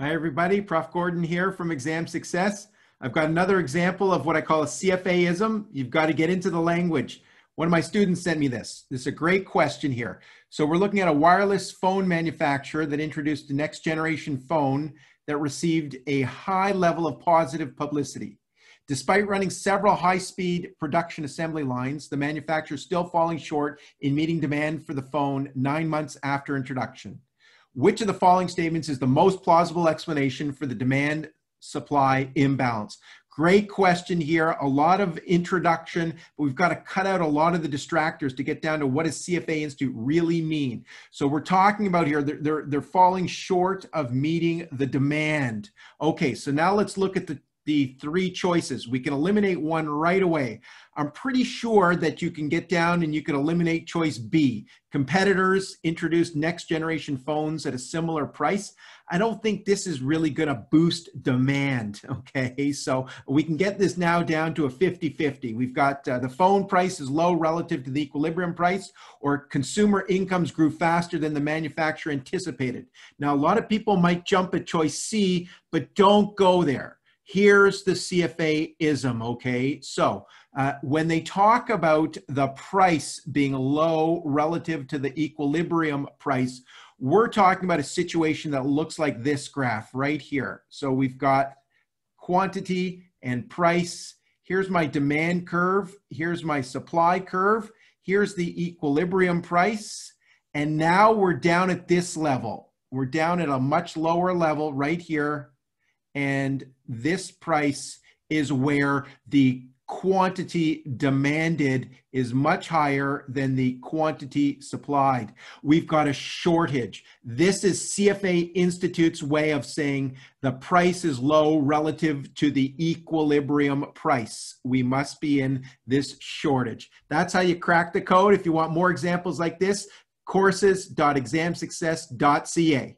Hi, everybody. Prof. Gordon here from Exam Success. I've got another example of what I call a CFAism. You've got to get into the language. One of my students sent me this. This is a great question here. So we're looking at a wireless phone manufacturer that introduced a next generation phone that received a high level of positive publicity. Despite running several high-speed production assembly lines, the manufacturer is still falling short in meeting demand for the phone nine months after introduction. Which of the following statements is the most plausible explanation for the demand supply imbalance? Great question here. A lot of introduction, but we've got to cut out a lot of the distractors to get down to what does CFA Institute really mean. So we're talking about here, they're, they're, they're falling short of meeting the demand. Okay, so now let's look at the the three choices. We can eliminate one right away. I'm pretty sure that you can get down and you can eliminate choice B. Competitors introduced next generation phones at a similar price. I don't think this is really going to boost demand. Okay, so we can get this now down to a 50 50. We've got uh, the phone price is low relative to the equilibrium price, or consumer incomes grew faster than the manufacturer anticipated. Now, a lot of people might jump at choice C, but don't go there here's the CFA ism, okay? So uh, when they talk about the price being low relative to the equilibrium price, we're talking about a situation that looks like this graph right here. So we've got quantity and price. Here's my demand curve. Here's my supply curve. Here's the equilibrium price. And now we're down at this level. We're down at a much lower level right here and this price is where the quantity demanded is much higher than the quantity supplied. We've got a shortage. This is CFA Institute's way of saying the price is low relative to the equilibrium price. We must be in this shortage. That's how you crack the code. If you want more examples like this, courses.examsuccess.ca.